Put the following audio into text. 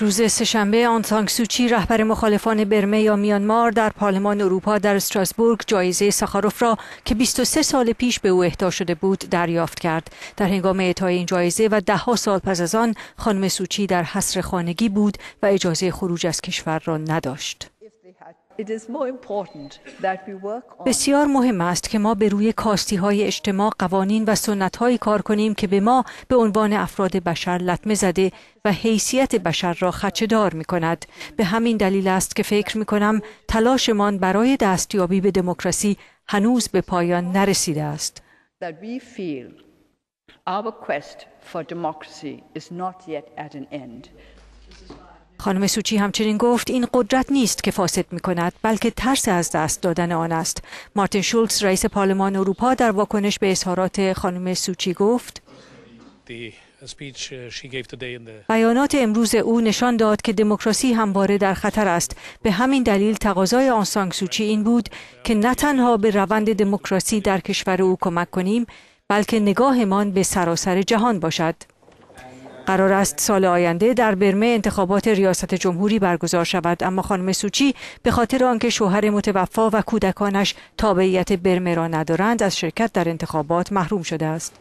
روز سهشنبه سانگ سوچی رهبر مخالفان برمه یا میانمار در پارلمان اروپا در استراسبورگ جایزه سخاروف را که 23 سال پیش به او اهدا شده بود دریافت کرد در هنگام اعطای این جایزه و دهها سال پس از آن خانم سوچی در حصر خانگی بود و اجازه خروج از کشور را نداشت بسیار مهم است که ما به روی کاستی های اجتماع قوانین و سنت کار کنیم که به ما به عنوان افراد بشر لطمه زده و حیثیت بشر را خچه دار می کند. به همین دلیل است که فکر می کنم تلاشمان برای دستیابی به دموکراسی هنوز به پایان نرسیده است. خانم سوچی همچنین گفت این قدرت نیست که فاسد می کند بلکه ترس از دست دادن آن است مارتین شولتز رئیس پارلمان اروپا در واکنش به اظهارات خانم سوچی گفت uh, بیانات امروز او نشان داد که دموکراسی همواره در خطر است به همین دلیل تقاضای آن سوچی این بود که نه تنها به روند دموکراسی در کشور او کمک کنیم بلکه نگاهمان به سراسر جهان باشد قرار است سال آینده در برمه انتخابات ریاست جمهوری برگزار شود اما خانم سوچی به خاطر آنکه شوهر متوفا و کودکانش تابعیت برمه را ندارند از شرکت در انتخابات محروم شده است